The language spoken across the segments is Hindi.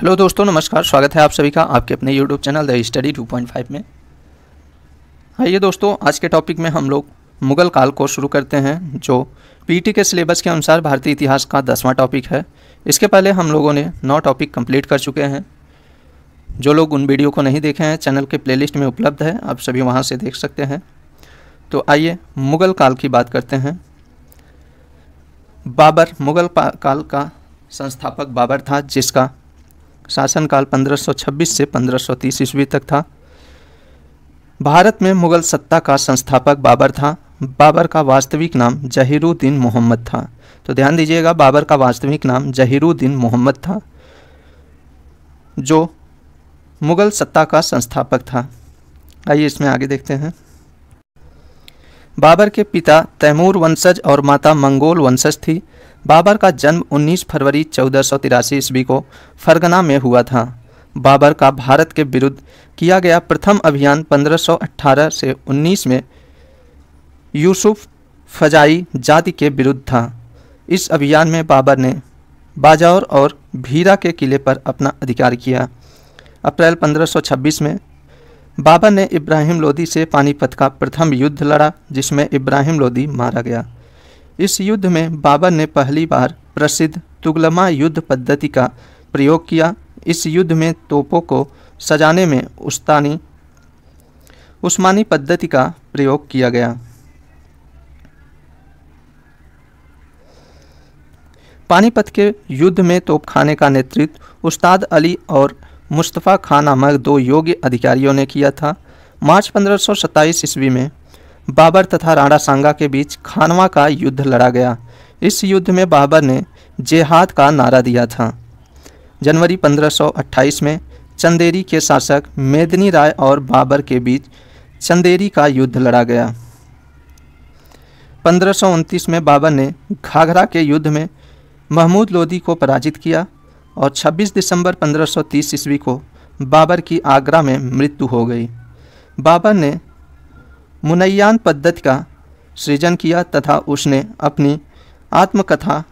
हेलो दोस्तों नमस्कार स्वागत है आप सभी का आपके अपने यूट्यूब चैनल द स्टडी 2.5 में आइए दोस्तों आज के टॉपिक में हम लोग मुगल काल को शुरू करते हैं जो पीटी के सिलेबस के अनुसार भारतीय इतिहास का दसवां टॉपिक है इसके पहले हम लोगों ने नौ टॉपिक कंप्लीट कर चुके हैं जो लोग उन वीडियो को नहीं देखे हैं चैनल के प्ले में उपलब्ध है आप सभी वहाँ से देख सकते हैं तो आइए मुगल काल की बात करते हैं बाबर मुगल काल का संस्थापक बाबर था जिसका शासनकाल 1526 से 1530 ईस्वी तक था भारत में मुगल सत्ता का संस्थापक बाबर था बाबर का वास्तविक नाम जहीरुद्दीन मोहम्मद था तो ध्यान दीजिएगा बाबर का वास्तविक नाम जहीरुद्दीन मोहम्मद था जो मुगल सत्ता का संस्थापक था आइए इसमें आगे देखते हैं बाबर के पिता तैमूर वंशज और माता मंगोल वंशज थी बाबर का जन्म 19 फरवरी चौदह सौ ईस्वी को फरगना में हुआ था बाबर का भारत के विरुद्ध किया गया प्रथम अभियान 1518 से 19 में यूसुफ फजाई जाति के विरुद्ध था इस अभियान में बाबर ने बाजौर और भीरा के किले पर अपना अधिकार किया अप्रैल 1526 में बाबा ने इब्राहिम लोदी से पानीपत का प्रथम युद्ध लड़ा जिसमें इब्राहिम लोदी मारा गया इस युद्ध में बाबा ने पहली बार प्रसिद्ध तुगलमा युद्ध पद्धति का प्रयोग किया इस युद्ध में तोपों को सजाने में उस्तानी उस्मानी पद्धति का प्रयोग किया गया पानीपत के युद्ध में तोपखाने का नेतृत्व उस्ताद अली और मुस्तफ़ा खान नामक दो योग्य अधिकारियों ने किया था मार्च 1527 ईस्वी में बाबर तथा राणा सांगा के बीच खानवा का युद्ध लड़ा गया इस युद्ध में बाबर ने जेहाद का नारा दिया था जनवरी 1528 में चंदेरी के शासक मेदनी राय और बाबर के बीच चंदेरी का युद्ध लड़ा गया पंद्रह में बाबर ने घाघरा के युद्ध में महमूद लोदी को पराजित किया और 26 दिसंबर 1530 ईस्वी को बाबर की आगरा में मृत्यु हो गई बाबर ने मुनयान पद्धति का सृजन किया तथा उसने अपनी आत्मकथा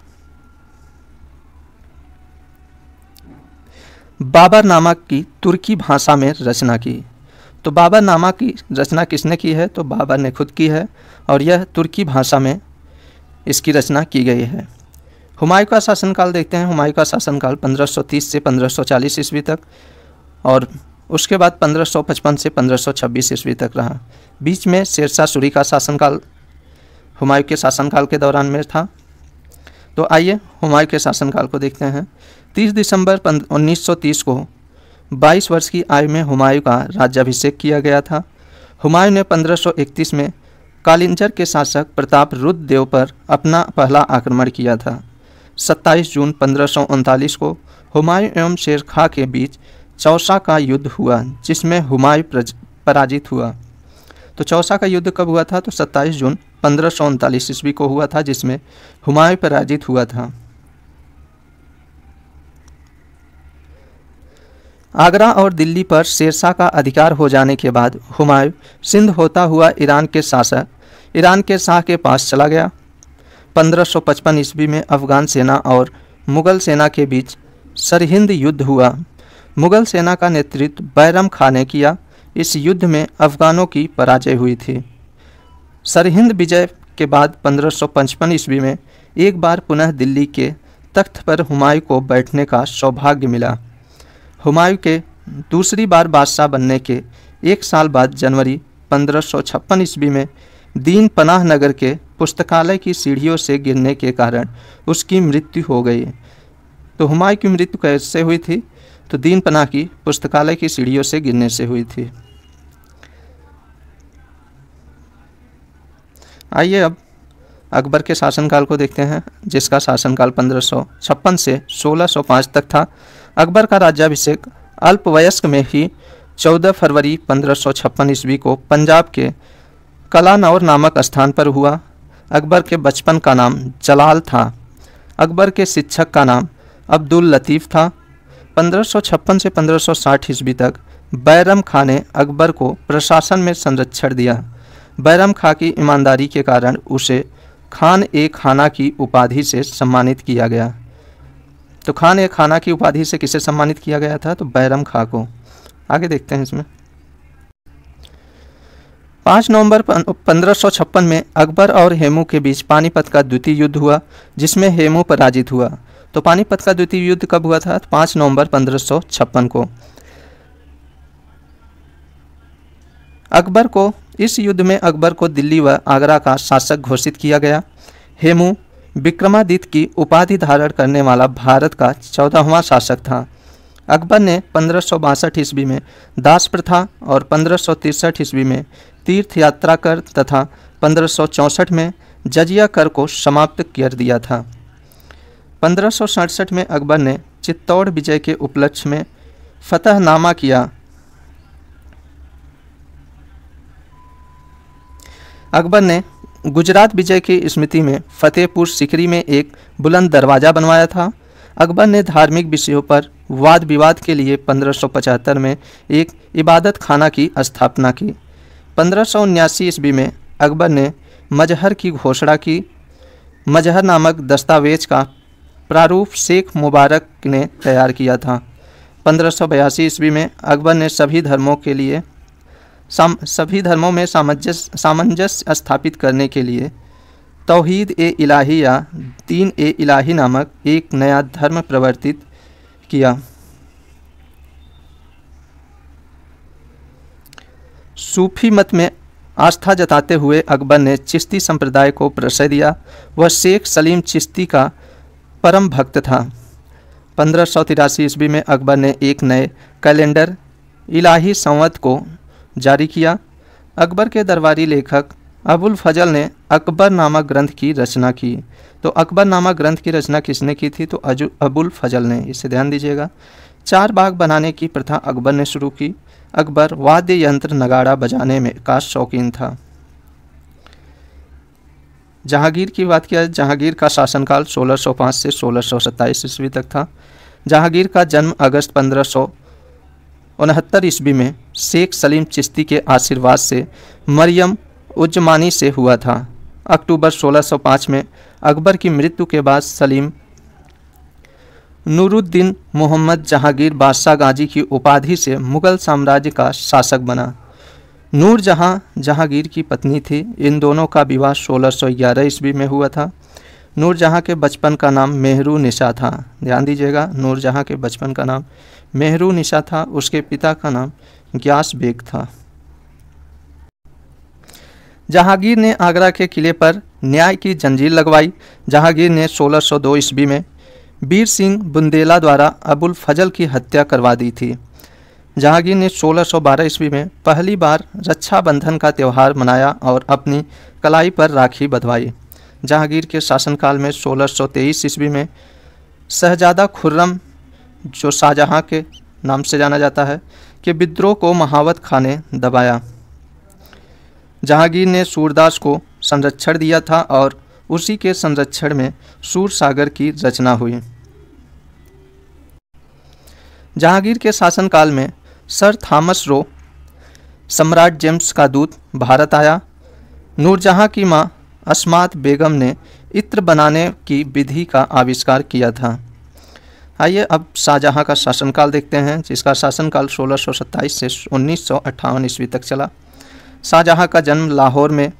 बाबर नामक की तुर्की भाषा में रचना की तो बाबर नामा की रचना किसने की है तो बाबर ने खुद की है और यह तुर्की भाषा में इसकी रचना की गई है हुमायूं का शासनकाल देखते हैं हुमायूं का शासनकाल 1530 से 1540 ईस्वी तक और उसके बाद 1555 से 1526 ईस्वी तक रहा बीच में शेरशाह सूरी का शासनकाल हुमायूं के शासनकाल के दौरान में था तो आइए हुमायूं के शासनकाल को देखते हैं 30 दिसंबर 1930 को 22 वर्ष की आयु में हुमायूं का राज्याभिषेक किया गया था हुमायूं ने 1531 में कालिंजर के शासक प्रताप रुद्रदेव पर अपना पहला आक्रमण किया था 27 जून पंद्रह को हुमायूं एवं शेर खां के बीच चौसा का युद्ध हुआ जिसमें हुमायूं पराजित हुआ तो चौसा का युद्ध कब हुआ था तो 27 जून पंद्रह सौ ईस्वी को हुआ था जिसमें हुमायूं पराजित हुआ था आगरा और दिल्ली पर शेरशाह का अधिकार हो जाने के बाद हुमायूं सिंध होता हुआ ईरान के शासक ईरान के शाह के पास चला गया 1555 ईस्वी में अफगान सेना और मुग़ल सेना के बीच सरहिंद युद्ध हुआ मुग़ल सेना का नेतृत्व बैरम खां ने किया इस युद्ध में अफगानों की पराजय हुई थी सरहिंद विजय के बाद 1555 ईस्वी में एक बार पुनः दिल्ली के तख्त पर हुमायूं को बैठने का सौभाग्य मिला हुमायूं के दूसरी बार बादशाह बनने के एक साल बाद जनवरी 1556 ईस्वी में दीन पनाह नगर के पुस्तकालय की सीढ़ियों से गिरने के कारण उसकी मृत्यु हो गई तो हुमायूं की मृत्यु कैसे हुई थी तो दीन पनाह की पुस्तकालय की सीढ़ियों से गिरने से हुई थी आइए अब अकबर के शासनकाल को देखते हैं जिसका शासनकाल पंद्रह से 1605 तक था अकबर का राज्याभिषेक अल्पवयस्क में ही 14 फरवरी पंद्रह ईस्वी को पंजाब के कलानौर नामक स्थान पर हुआ अकबर के बचपन का नाम जलाल था अकबर के शिक्षक का नाम अब्दुल लतीफ़ था 1556 से 1560 ईस्वी तक बैरम खां ने अकबर को प्रशासन में संरक्षण दिया बैरम खां की ईमानदारी के कारण उसे खान ए खाना की उपाधि से सम्मानित किया गया तो खान ए खाना की उपाधि से किसे सम्मानित किया गया था तो बैरम खां को आगे देखते हैं इसमें पाँच नवंबर पंद्रह में अकबर और हेमू के बीच पानीपत का द्वितीय युद्ध हुआ जिसमें हेमू पराजित हुआ तो पानीपत का द्वितीय युद्ध कब हुआ था पाँच नवंबर पंद्रह को अकबर को इस युद्ध में अकबर को दिल्ली व आगरा का शासक घोषित किया गया हेमू विक्रमादित्य की उपाधि धारण करने वाला भारत का चौदहवां शासक था अकबर ने पंद्रह ईस्वी में दास प्रथा और पंद्रह ईस्वी में तीर्थ यात्रा कर तथा पंद्रह में जजिया कर को समाप्त कर दिया था पंद्रह में अकबर ने चित्तौड़ विजय के उपलक्ष्य में फतहनामा किया अकबर ने गुजरात विजय की स्मृति में फतेहपुर सिकरी में एक बुलंद दरवाज़ा बनवाया था अकबर ने धार्मिक विषयों पर वाद विवाद के लिए 1575 में एक इबादत खाना की स्थापना की पंद्रह ईस्वी में अकबर ने मजहर की घोषणा की मजहर नामक दस्तावेज का प्रारूप शेख मुबारक ने तैयार किया था पंद्रह ईस्वी में अकबर ने सभी धर्मों के लिए साम, सभी धर्मों में सामंजस्य सामंजस्य स्थापित करने के लिए तोहीद ए इलाही या तीन ए इलाही नामक एक नया धर्म प्रवर्तित किया सूफी मत में आस्था जताते हुए अकबर ने चिश्ती संप्रदाय को प्रशय दिया वह शेख सलीम चिश्ती का परम भक्त था पंद्रह सौ तिरासी ईस्वी में अकबर ने एक नए कैलेंडर इलाही संवत को जारी किया अकबर के दरबारी लेखक अबुल फजल ने अकबर नामा ग्रंथ की रचना की तो अकबर नामा ग्रंथ की रचना किसने की थी तो अजु अबुल फजल ने इसे ध्यान दीजिएगा चार बाग बनाने की प्रथा अकबर ने शुरू की अकबर वाद्य यंत्र नगाड़ा बजाने में का शौकीन था जहांगीर की बात किया जहांगीर का शासनकाल 1605 से 1627 ईस्वी तक था जहांगीर का जन्म अगस्त पंद्रह सौ उनहत्तर ईस्वी में शेख सलीम चिश्ती के आशीर्वाद से मरियम उज्जमानी से हुआ था अक्टूबर 1605 में अकबर की मृत्यु के बाद सलीम नूरुद्दीन मोहम्मद जहांगीर बादशाह गाजी की उपाधि से मुगल साम्राज्य का शासक बना नूरजहाँ जहांगीर की पत्नी थी इन दोनों का विवाह 1611 ईस्वी में हुआ था नूरजहाँ के बचपन का नाम मेहरू निशा था ध्यान दीजिएगा नूरजहाँ के बचपन का नाम मेहरू निशा था उसके पिता का नाम ग्यास बेग था जहांगीर ने आगरा के किले पर न्याय की जंजीर लगवाई जहांगीर ने 1602 ईस्वी में बीर सिंह बुंदेला द्वारा अबुल फजल की हत्या करवा दी थी जहांगीर ने 1612 ईस्वी में पहली बार रक्षाबंधन का त्यौहार मनाया और अपनी कलाई पर राखी बधवाई जहांगीर के शासनकाल में 1623 ईस्वी में शहजादा खुर्रम जो शाहजहाँ के नाम से जाना जाता है के विद्रोह को महावत खाने दबाया जहांगीर ने सूरदास को संरक्षण दिया था और उसी के संरक्षण में सूर सागर की रचना हुई जहांगीर के शासनकाल में सर थॉमस रो सम्राट जेम्स का दूत भारत आया नूरजहाँ की माँ अस्मात बेगम ने इत्र बनाने की विधि का आविष्कार किया था आइए अब शाहजहाँ का शासनकाल देखते हैं जिसका शासनकाल 1627 से उन्नीस ईस्वी तक चला शाहजहाँ का जन्म लाहौर में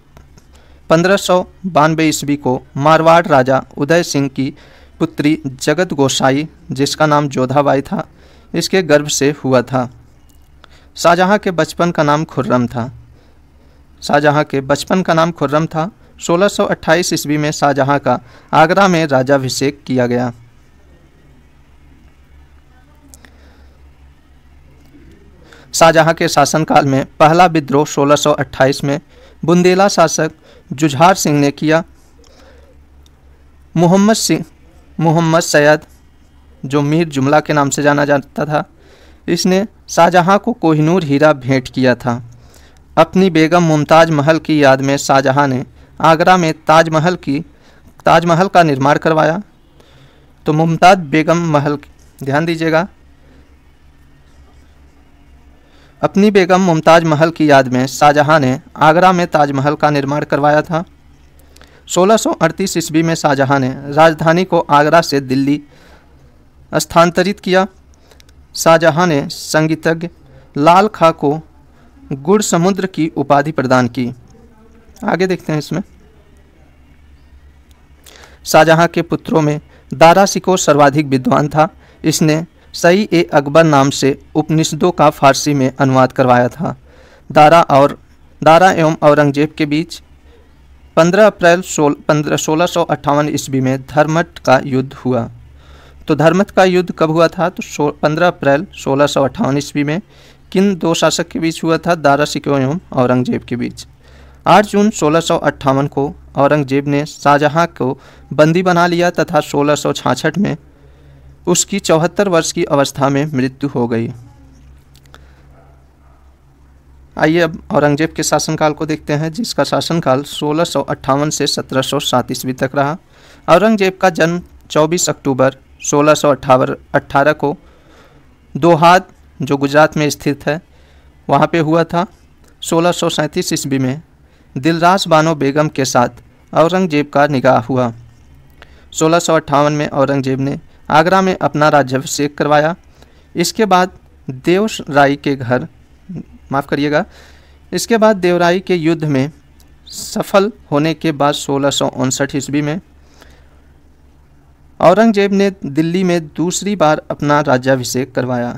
पंद्रह सौ बानवे ईस्वी को मारवाड़ राजा उदय सिंह की पुत्री जगत गोसाई जिसका नाम जोधाबाई था इसके गर्भ से हुआ था शाहजहाँ के बचपन का नाम खुर्रम था शाहजहाँ के बचपन का नाम खुर्रम था 1628 ईस्वी में शाहजहाँ का आगरा में राजाभिषेक किया गया शाहजहां के शासनकाल में पहला विद्रोह 1628 में बुंदेला शासक जुझार सिंह ने किया मोहम्मद सिंह मोहम्मद सैयद जो मीर जुमला के नाम से जाना जाता था इसने शाहजहां को कोहिनूर हीरा भेंट किया था अपनी बेगम मुमताज महल की याद में शाहजहां ने आगरा में ताजमहल की ताजमहल का निर्माण करवाया तो मुमताज बेगम महल ध्यान दीजिएगा अपनी बेगम मुमताज़ महल की याद में शाहजहाँ ने आगरा में ताजमहल का निर्माण करवाया था 1638 ईस्वी में शाहजहाँ ने राजधानी को आगरा से दिल्ली स्थानांतरित किया शाहजहाँ ने संगीतज्ञ लाल खां को गुड़ समुद्र की उपाधि प्रदान की आगे देखते हैं इसमें शाहजहाँ के पुत्रों में दारा सिको सर्वाधिक विद्वान था इसने सई ए अकबर नाम से उपनिषदों का फारसी में अनुवाद करवाया था दारा और दारा एवं औरंगजेब के बीच 15 अप्रैल सोल पंद्रह सोलह सौ अट्ठावन ईस्वी में धर्मठ का युद्ध हुआ तो धर्मठ का युद्ध कब हुआ था तो सो पंद्रह अप्रैल सोलह सौ अट्ठावन ईस्वी में किन दो शासक के बीच हुआ था दारा सिको एवं औरंगजेब के बीच 8 जून सोलह को औरंगजेब ने शाहजहाँ को बंदी बना लिया तथा सोलह में उसकी चौहत्तर वर्ष की अवस्था में मृत्यु हो गई आइए अब औरंगजेब के शासनकाल को देखते हैं जिसका शासनकाल सोलह से सत्रह सौ तक रहा औरंगजेब का जन्म 24 अक्टूबर सोलह सौ को दोहाद जो गुजरात में स्थित है वहाँ पे हुआ था सोलह सौ ईस्वी में दिलराज बानो बेगम के साथ औरंगजेब का निगाह हुआ सोलह में औरंगजेब ने आगरा में अपना राज्याभिषेक करवाया इसके बाद देवराय के घर माफ़ करिएगा इसके बाद देवराय के युद्ध में सफल होने के बाद सोलह सौ ईस्वी में औरंगजेब ने दिल्ली में दूसरी बार अपना राज्याभिषेक करवाया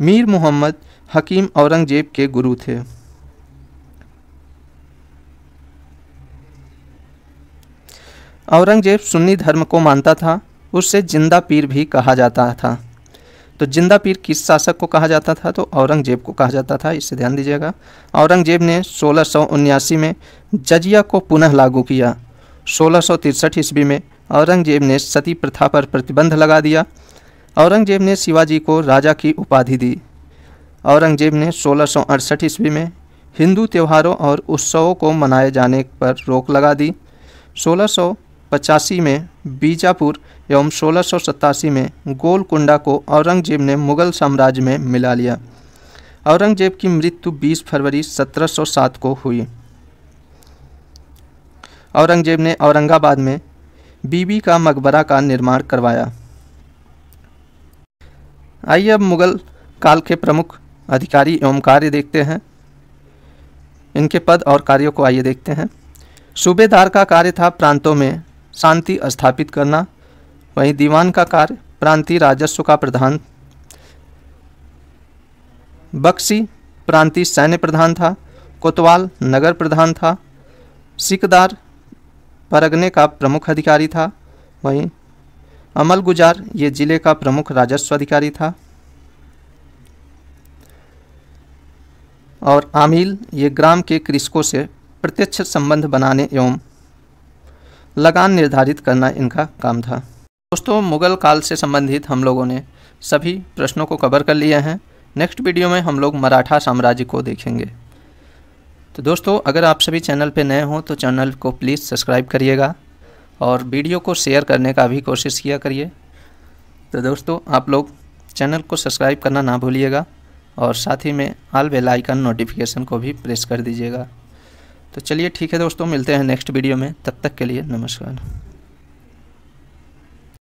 मीर मोहम्मद हकीम औरंगजेब के गुरु थे औरंगजेब सुन्नी धर्म को मानता था उससे जिंदा पीर भी कहा जाता था तो जिंदा पीर किस शासक को कहा जाता था तो औरंगजेब को कहा जाता था इससे ध्यान दीजिएगा औरंगजेब ने सोलह में जजिया को पुनः लागू किया सोलह ईस्वी में औरंगजेब ने सती प्रथा पर प्रतिबंध लगा दिया औरंगजेब ने शिवाजी को राजा की उपाधि दी औरंगजेब ने सोलह ईस्वी में हिंदू त्योहारों और उत्सवों को मनाए जाने पर रोक लगा दी सोलह में बीजापुर एवं सोलह में गोलकुंडा को औरंगजेब ने मुगल साम्राज्य में मिला लिया औरंगजेब की मृत्यु 20 फरवरी 1707 को हुई औरंगजेब ने औरंगाबाद में बीबी का मकबरा का निर्माण करवाया आइए अब मुगल काल के प्रमुख अधिकारी एवं कार्य देखते हैं इनके पद और कार्यों को आइए देखते हैं सूबेदार का कार्य था प्रांतों में शांति स्थापित करना वहीं दीवान का कार्य प्रांतीय राजस्व का प्रधान बक्सी प्रांतीय सैन्य प्रधान था कोतवाल नगर प्रधान था सिकदार परगने का प्रमुख अधिकारी था वहीं अमल गुजार ये जिले का प्रमुख राजस्व अधिकारी था और आमिल ये ग्राम के कृषकों से प्रत्यक्ष संबंध बनाने एवं लगान निर्धारित करना इनका काम था दोस्तों मुगल काल से संबंधित हम लोगों ने सभी प्रश्नों को कवर कर लिए हैं नेक्स्ट वीडियो में हम लोग मराठा साम्राज्य को देखेंगे तो दोस्तों अगर आप सभी चैनल पर नए हों तो चैनल को प्लीज़ सब्सक्राइब करिएगा और वीडियो को शेयर करने का भी कोशिश किया करिए तो दोस्तों आप लोग चैनल को सब्सक्राइब करना ना भूलिएगा और साथ ही में आल बेल आइकन नोटिफिकेशन को भी प्रेस कर दीजिएगा तो चलिए ठीक है दोस्तों मिलते हैं नेक्स्ट वीडियो में तब तक के लिए नमस्कार